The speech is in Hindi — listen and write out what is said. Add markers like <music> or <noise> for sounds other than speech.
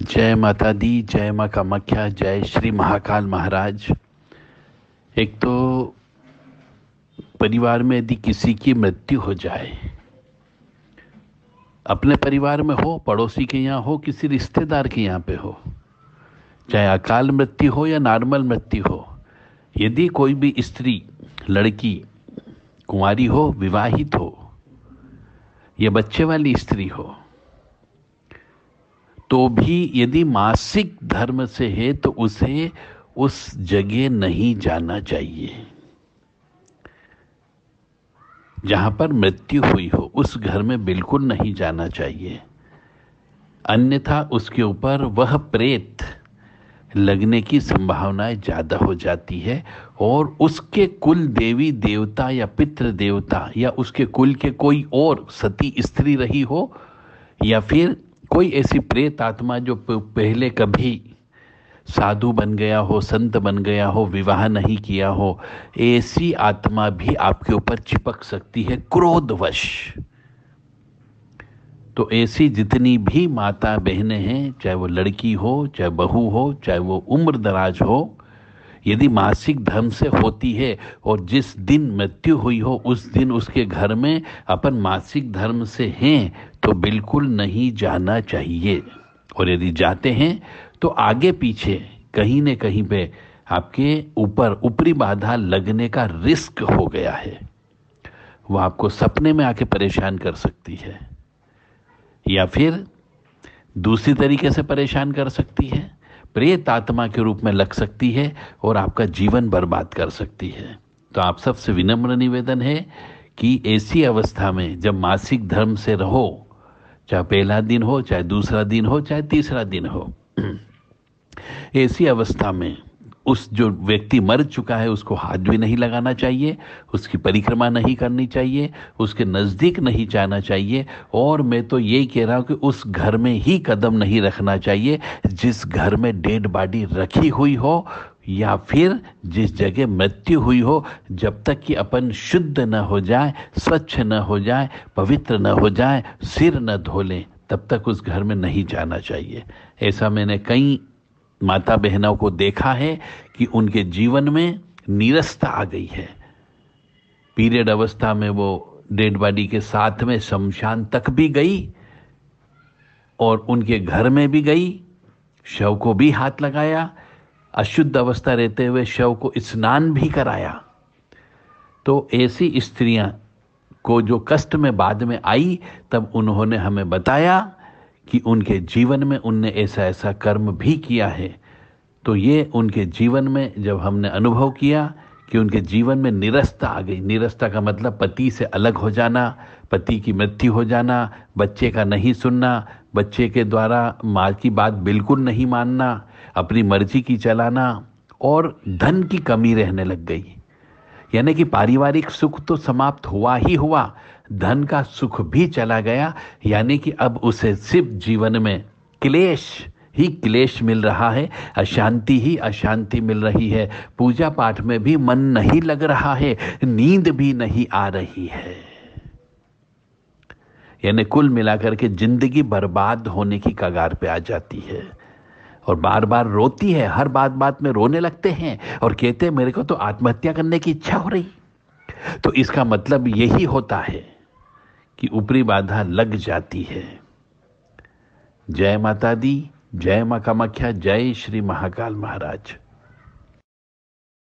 जय माता दी जय माँ कामाख्या जय श्री महाकाल महाराज एक तो परिवार में यदि किसी की मृत्यु हो जाए अपने परिवार में हो पड़ोसी के यहाँ हो किसी रिश्तेदार के यहाँ पे हो चाहे अकाल मृत्यु हो या नॉर्मल मृत्यु हो यदि कोई भी स्त्री लड़की कुंवारी हो विवाहित हो या बच्चे वाली स्त्री हो तो भी यदि मासिक धर्म से है तो उसे उस जगह नहीं जाना चाहिए जहां पर मृत्यु हुई हो उस घर में बिल्कुल नहीं जाना चाहिए अन्यथा उसके ऊपर वह प्रेत लगने की संभावनाएं ज़्यादा हो जाती है और उसके कुल देवी देवता या पितृ देवता या उसके कुल के कोई और सती स्त्री रही हो या फिर कोई ऐसी प्रेत आत्मा जो पहले कभी साधु बन गया हो संत बन गया हो विवाह नहीं किया हो ऐसी आत्मा भी आपके ऊपर चिपक सकती है क्रोधवश तो ऐसी जितनी भी माता बहनें हैं चाहे वो लड़की हो चाहे बहू हो चाहे वो उम्र दराज हो यदि मासिक धर्म से होती है और जिस दिन मृत्यु हुई हो उस दिन उसके घर में अपन मासिक धर्म से हैं तो बिल्कुल नहीं जाना चाहिए और यदि जाते हैं तो आगे पीछे कहीं न कहीं पे आपके ऊपर ऊपरी बाधा लगने का रिस्क हो गया है वो आपको सपने में आके परेशान कर सकती है या फिर दूसरी तरीके से परेशान कर सकती है प्रेत आत्मा के रूप में लग सकती है और आपका जीवन बर्बाद कर सकती है तो आप सबसे विनम्र निवेदन है कि ऐसी अवस्था में जब मासिक धर्म से रहो चाहे पहला दिन हो चाहे दूसरा दिन हो चाहे तीसरा दिन हो <clears throat> ऐसी अवस्था में उस जो व्यक्ति मर चुका है उसको हाथ भी नहीं लगाना चाहिए उसकी परिक्रमा नहीं करनी चाहिए उसके नज़दीक नहीं जाना चाहिए और मैं तो यही कह रहा हूँ कि उस घर में ही कदम नहीं रखना चाहिए जिस घर में डेड बॉडी रखी हुई हो या फिर जिस जगह मृत्यु हुई हो जब तक कि अपन शुद्ध न हो जाए स्वच्छ न हो जाए पवित्र न हो जाए सिर न धो लें तब तक उस घर में नहीं जाना चाहिए ऐसा मैंने कई माता बहनों को देखा है कि उनके जीवन में नीरसता आ गई है पीरियड अवस्था में वो डेड बॉडी के साथ में शमशान तक भी गई और उनके घर में भी गई शव को भी हाथ लगाया अशुद्ध अवस्था रहते हुए शव को स्नान भी कराया तो ऐसी स्त्रियां को जो कष्ट में बाद में आई तब उन्होंने हमें बताया कि उनके जीवन में उनने ऐसा ऐसा कर्म भी किया है तो ये उनके जीवन में जब हमने अनुभव किया कि उनके जीवन में निरस्ता आ गई निरस्ता का मतलब पति से अलग हो जाना पति की मृत्यु हो जाना बच्चे का नहीं सुनना बच्चे के द्वारा माँ की बात बिल्कुल नहीं मानना अपनी मर्जी की चलाना और धन की कमी रहने लग गई यानी कि पारिवारिक सुख तो समाप्त हुआ ही हुआ धन का सुख भी चला गया यानी कि अब उसे सिर्फ जीवन में क्लेश ही क्लेश मिल रहा है अशांति ही अशांति मिल रही है पूजा पाठ में भी मन नहीं लग रहा है नींद भी नहीं आ रही है यानी कुल मिलाकर के जिंदगी बर्बाद होने की कगार पे आ जाती है और बार बार रोती है हर बात बात में रोने लगते हैं और कहते हैं मेरे को तो आत्महत्या करने की इच्छा हो रही तो इसका मतलब यही होता है कि ऊपरी बाधा लग जाती है जय माता दी जय मा कामाख्या जय श्री महाकाल महाराज